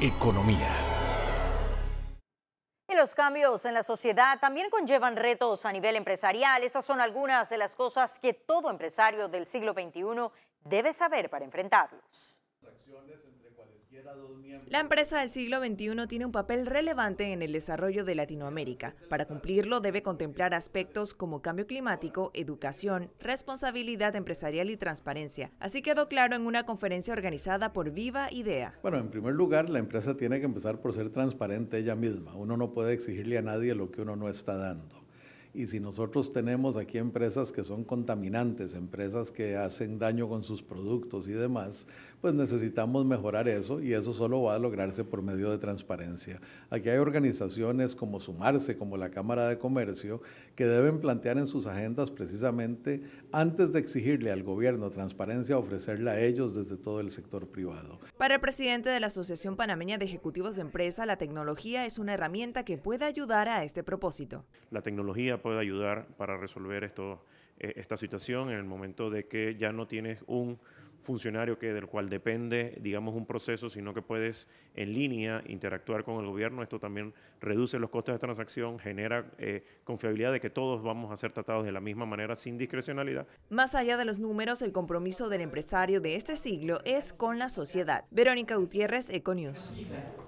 economía. Y los cambios en la sociedad también conllevan retos a nivel empresarial. Esas son algunas de las cosas que todo empresario del siglo XXI debe saber para enfrentarlos. La empresa del siglo XXI tiene un papel relevante en el desarrollo de Latinoamérica. Para cumplirlo debe contemplar aspectos como cambio climático, educación, responsabilidad empresarial y transparencia. Así quedó claro en una conferencia organizada por Viva Idea. Bueno, en primer lugar, la empresa tiene que empezar por ser transparente ella misma. Uno no puede exigirle a nadie lo que uno no está dando. Y si nosotros tenemos aquí empresas que son contaminantes, empresas que hacen daño con sus productos y demás, pues necesitamos mejorar eso y eso solo va a lograrse por medio de transparencia. Aquí hay organizaciones como Sumarse, como la Cámara de Comercio, que deben plantear en sus agendas precisamente antes de exigirle al gobierno transparencia, ofrecerla a ellos desde todo el sector privado. Para el presidente de la Asociación Panameña de Ejecutivos de Empresa, la tecnología es una herramienta que puede ayudar a este propósito. La tecnología puede ayudar para resolver esto, eh, esta situación en el momento de que ya no tienes un funcionario que del cual depende, digamos, un proceso, sino que puedes en línea interactuar con el gobierno. Esto también reduce los costes de transacción, genera eh, confiabilidad de que todos vamos a ser tratados de la misma manera sin discrecionalidad. Más allá de los números, el compromiso del empresario de este siglo es con la sociedad. Verónica Gutiérrez, Econews.